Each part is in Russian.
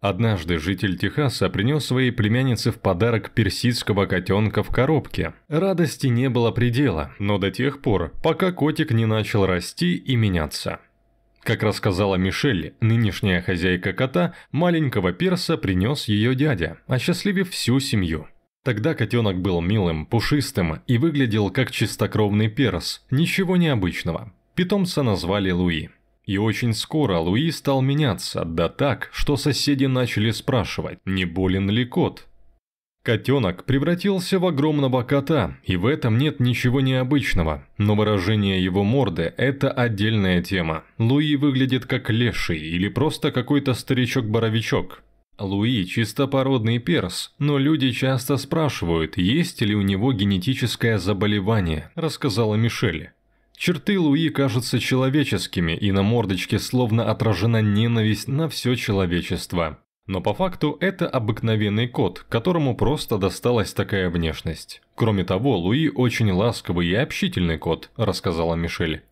Однажды житель Техаса принес своей племяннице в подарок персидского котенка в коробке. Радости не было предела, но до тех пор, пока котик не начал расти и меняться. Как рассказала Мишель, нынешняя хозяйка кота, маленького перса принес ее дядя, осчастливив всю семью. Тогда котенок был милым, пушистым и выглядел как чистокровный перс, ничего необычного. Питомца назвали Луи. И очень скоро Луи стал меняться, да так, что соседи начали спрашивать, не болен ли кот. Котенок превратился в огромного кота, и в этом нет ничего необычного, но выражение его морды – это отдельная тема. Луи выглядит как леший или просто какой-то старичок-боровичок. Луи – чистопородный перс, но люди часто спрашивают, есть ли у него генетическое заболевание, рассказала Мишель. Черты Луи кажутся человеческими, и на мордочке словно отражена ненависть на все человечество. Но по факту это обыкновенный кот, которому просто досталась такая внешность. Кроме того, Луи очень ласковый и общительный кот, рассказала Мишель.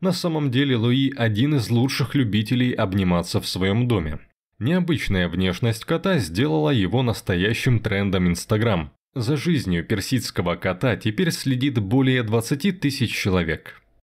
На самом деле Луи один из лучших любителей обниматься в своем доме. Необычная внешность кота сделала его настоящим трендом Инстаграм. За жизнью персидского кота теперь следит более 20 тысяч человек.